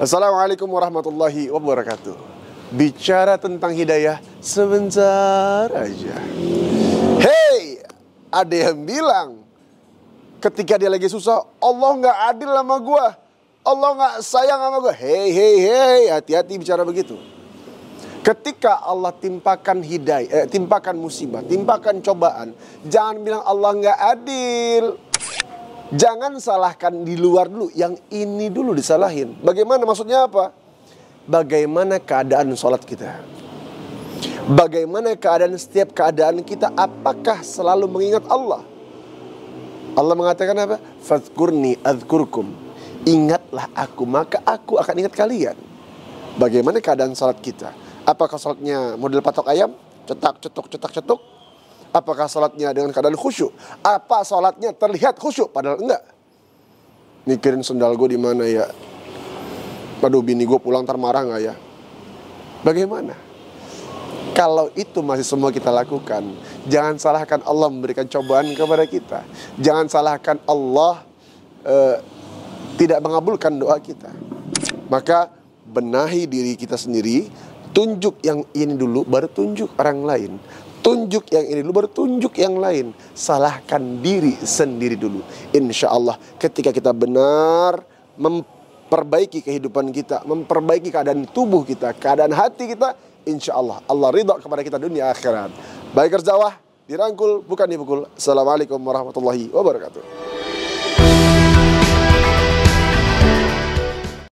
Assalamualaikum warahmatullahi wabarakatuh. Bicara tentang hidayah sebentar aja. Hey, ada yang bilang ketika dia lagi susah, Allah nggak adil sama gua. Allah nggak sayang sama gua. Hey, hey, hey, hati-hati bicara begitu. Ketika Allah timpakan hidayah, eh, timpakan musibah, timpakan cobaan, jangan bilang Allah nggak adil. Jangan salahkan di luar dulu, yang ini dulu disalahin. Bagaimana maksudnya apa? Bagaimana keadaan sholat kita? Bagaimana keadaan setiap keadaan kita? Apakah selalu mengingat Allah? Allah mengatakan apa? Fadkurni adkurkum. Ingatlah aku, maka aku akan ingat kalian. Bagaimana keadaan sholat kita? Apakah sholatnya model patok ayam? Cetak, cetuk, cetak, cetuk? Apakah sholatnya dengan keadaan khusyuk? Apa sholatnya terlihat khusyuk? Padahal enggak. Mikirin sendal gue di mana ya? Aduh bini gue pulang termarah enggak ya? Bagaimana? Kalau itu masih semua kita lakukan, jangan salahkan Allah memberikan cobaan kepada kita. Jangan salahkan Allah eh, tidak mengabulkan doa kita. Maka benahi diri kita sendiri, tunjuk yang ini dulu, baru tunjuk orang lain. Tunjuk yang ini dulu, baru tunjuk yang lain. Salahkan diri sendiri dulu. Insya Allah ketika kita benar memperbaiki kehidupan kita, memperbaiki keadaan tubuh kita, keadaan hati kita, insya Allah Allah ridha kepada kita dunia akhirat. Baik kerjawah, dirangkul bukan dipukul. Assalamualaikum warahmatullahi wabarakatuh.